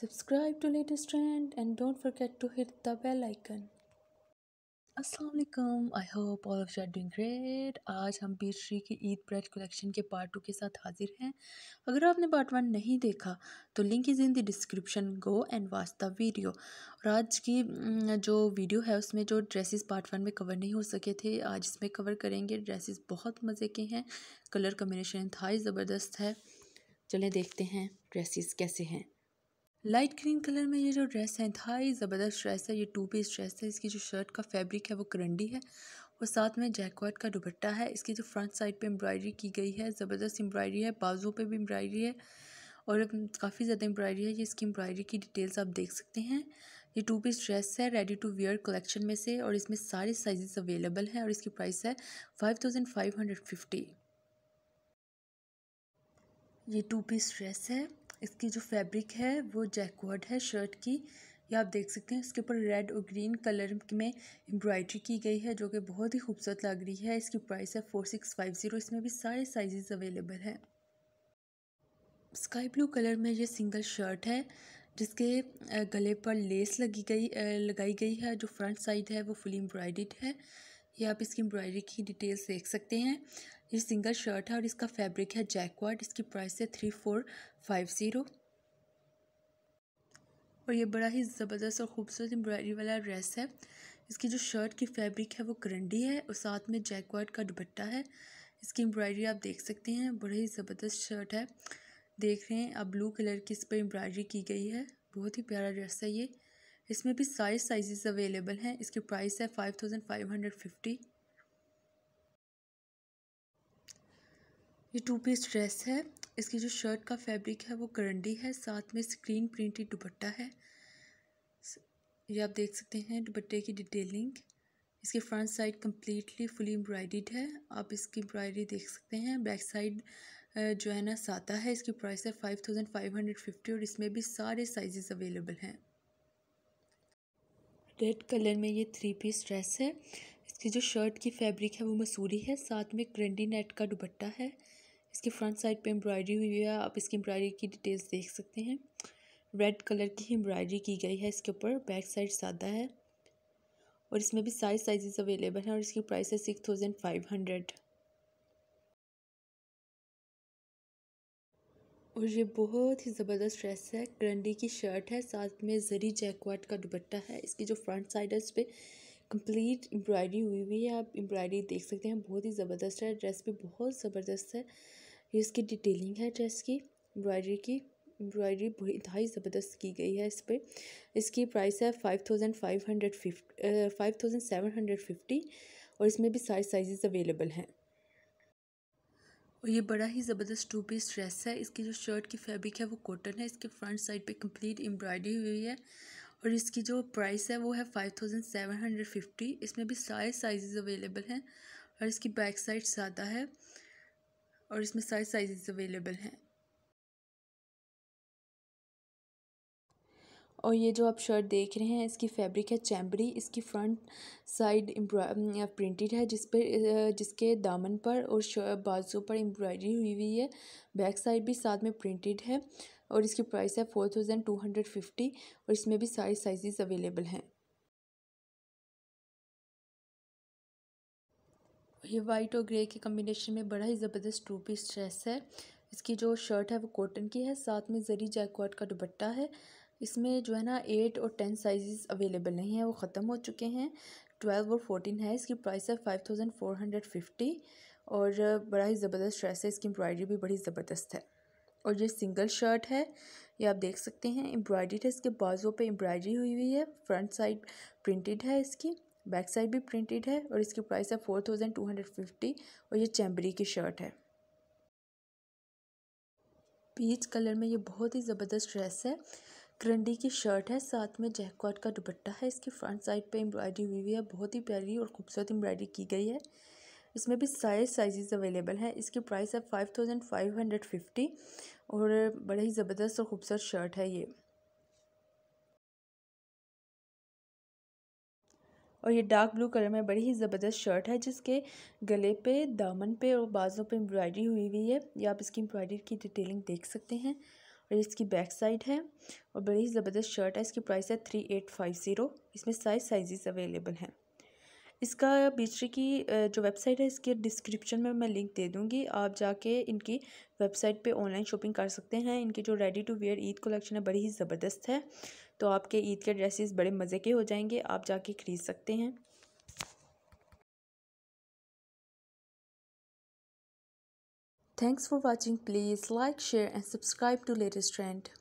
subscribe to latest trend and don't forget to hit the bell icon असलम I hope all of you are doing great आज हम पीर श्री की ईद ब्रेड कलेक्शन के पार्ट टू के साथ हाजिर हैं अगर आपने पार्ट वन नहीं देखा तो link is in the description go and watch the video और आज की mm, जो वीडियो है उसमें जो ड्रेसेस पार्ट वन में कवर नहीं हो सके थे आज इसमें कवर करेंगे ड्रेसेस बहुत मज़े के हैं कलर कम्बिनेशन था ज़बरदस्त है चले देखते हैं ड्रेसेस कैसे हैं लाइट ग्रीन कलर में ये जो ड्रेस है इंतहाई ज़बरदस्त ड्रेस है ये टू पीस ड्रेस है इसकी जो शर्ट का फैब्रिक है वो करंडी है और साथ में जैकवाट का दुपट्टा है इसकी जो फ्रंट साइड पे एम्ब्रॉयडरी की गई है ज़बरदस्त एम्ब्रॉयडरी है बाजू पे भी एम्ब्रॉयडरी है और काफ़ी ज़्यादा एम्ब्रॉयडरी है ये इसकी एम्ब्रॉयडरी की डिटेल्स आप देख सकते हैं ये टू पीस ड्रेस है रेडी टू वेयर कलेक्शन में से और इसमें सारे साइजेस अवेलेबल हैं और इसकी प्राइस है five thousand five hundred fifty ये टू पीस ड्रेस है इसकी जो फैब्रिक है वो जैकवर्ड है शर्ट की ये आप देख सकते हैं इसके ऊपर रेड और ग्रीन कलर में एम्ब्रॉयडरी की गई है जो कि बहुत ही खूबसूरत लग रही है इसकी प्राइस है फोर सिक्स फाइव ज़ीरो इसमें भी सारे साइजेस अवेलेबल हैं स्काई ब्लू कलर में ये सिंगल शर्ट है जिसके गले पर लेस लगी गई लगाई गई है जो फ्रंट साइड है वो फुली एम्ब्रॉयड है ये आप इसकी एम्ब्रॉयडरी की डिटेल्स देख सकते हैं ये सिंगल शर्ट है और इसका फैब्रिक है जैकवाड इसकी प्राइस है थ्री फोर फाइव ज़ीरो और ये बड़ा ही ज़बरदस्त और ख़ूबसूरत एम्ब्रॉयडरी वाला ड्रेस है इसकी जो शर्ट की फैब्रिक है वो करंडी है और साथ में जैकवाड का दुपट्टा है इसकी एम्ब्रॉयडरी आप देख सकते हैं बड़ा ही ज़बरदस्त शर्ट है देख रहे हैं आप ब्लू कलर की इस पर एम्ब्रॉयडरी की गई है बहुत ही प्यारा ड्रेस है ये इसमें भी सारे साइज़ अवेलेबल हैं इसकी प्राइस है five thousand five hundred fifty ये टू पीस ड्रेस है इसकी जो शर्ट का फैब्रिक है वो करंडी है साथ में स्क्रीन प्रिंटेड दुपट्टा है ये आप देख सकते हैं दुपट्टे की डिटेलिंग इसकी front side completely fully embroidered है आप इसकी एम्ब्रॉयडरी देख सकते हैं बैक साइड जो है ना साता है इसकी प्राइस है five thousand five hundred fifty और इसमें भी सारे साइजेस अवेलेबल हैं रेड कलर में ये थ्री पीस ड्रेस है इसकी जो शर्ट की फैब्रिक है वो मसूरी है साथ में करंडी नेट का दुपट्टा है इसकी फ्रंट साइड पे एम्ब्रॉयडरी हुई है आप इसकी एम्ब्रॉयडरी की डिटेल्स देख सकते हैं रेड कलर की एम्ब्रॉयडरी की गई है इसके ऊपर बैक साइड सादा है और इसमें भी साइज साइजेस अवेलेबल हैं और इसकी प्राइस है सिक्स थाउजेंड फाइव हंड्रेड और ये बहुत ही ज़बरदस्त ड्रेस है करंडी की शर्ट है साथ में जरी जैकवाट का दुपट्टा है इसकी जो फ्रंट साइड है उस पर कंप्लीट एम्ब्रॉयडरी हुई हुई है आप एम्ब्रॉयडरी देख सकते हैं बहुत ही ज़बरदस्त है ड्रेस भी बहुत ज़बरदस्त है ये इसकी डिटेलिंग है ड्रेस की एम्ब्रॉयडरी की एम्ब्रॉयडरी ही ज़बरदस्त की गई है इस पर इसकी प्राइस है five thousand five hundred fifty five thousand seven hundred fifty और इसमें भी साइज साइजेस अवेलेबल हैं और ये बड़ा ही ज़बरदस्त टू पीस ड्रेस है इसकी जो शर्ट की फैब्रिक है वो कॉटन है इसके फ्रंट साइड पे कंप्लीट एम्ब्रॉयडरी हुई है और इसकी जो प्राइस है वो है five thousand seven hundred fifty इसमें भी सारे साइजेस अवेलेबल हैं और इसकी बैक साइड सादा है और इसमें सारे साइजेस अवेलेबल हैं और ये जो आप शर्ट देख रहे हैं इसकी फैब्रिक है चैम्बरी इसकी फ्रंट साइड प्रिंटेड है जिस पर जिसके दामन पर और बाजू पर एम्ब्रॉयडरी हुई हुई है बैक साइड भी साथ में प्रिंटेड है और इसकी प्राइस है four thousand two hundred fifty और इसमें भी सारे साइजेस अवेलेबल हैं ये वाइट और ग्रे के कम्बिनेशन में बड़ा ही ज़बरदस्त टू पीस ड्रेस है इसकी जो शर्ट है वो कॉटन की है साथ में जरी जैकवाट का दुपट्टा है इसमें जो है ना एट और टेन साइज़ अवेलेबल नहीं है वो ख़त्म हो चुके हैं ट्वेल्व और फोर्टीन है इसकी प्राइस है five thousand four hundred fifty और बड़ा ही ज़बरदस्त ड्रेस है इसकी एम्ब्रॉयडरी भी बड़ी ज़बरदस्त है और ये सिंगल शर्ट है ये आप देख सकते हैं एम्ब्रॉयडरी है इसके बाजू पे एम्ब्रॉयडरी हुई हुई है फ्रंट साइड प्रिंटेड है इसकी बैक साइड भी प्रिंटेड है और इसकी प्राइस है four thousand two hundred fifty और ये चैम्बरी की शर्ट है पीच कलर में ये बहुत ही ज़बरदस्त ड्रेस है करंडी की शर्ट है साथ में जैकवाट का दुपट्टा है इसकी फ्रंट साइड पे एम्ब्रॉयडरी हुई हुई है बहुत ही प्यारी और खूबसूरत एम्ब्रॉयडरी की गई है इसमें भी सारे साइजेस अवेलेबल हैं इसकी प्राइस है five thousand five hundred fifty और बड़ा ही ज़बरदस्त और खूबसूरत शर्ट है ये और ये डार्क ब्लू कलर में बड़ी ही ज़बरदस्त शर्ट है जिसके गले पे दामन पे और बाजों पे एम्ब्रॉयडरी हुई हुई है ये आप इसकी एम्ब्रॉयडरी की डिटेलिंग देख सकते हैं और इसकी बैक साइड है और बड़ी ही ज़बरदस्त शर्ट है इसकी प्राइस है थ्री एट फाइव ज़ीरो इसमें साइज साइजेस अवेलेबल हैं इसका बीचरी की जो वेबसाइट है इसके डिस्क्रिप्शन में मैं लिंक दे दूँगी आप जाके इनकी वेबसाइट पे ऑनलाइन शॉपिंग कर सकते हैं इनकी जो ready to wear Eid collection है बड़ी ही ज़बरदस्त है तो आपके ईद के ड्रेसेस बड़े मज़े के हो जाएंगे आप जाके खरीद सकते हैं thanks for watching please like share and subscribe to latest trend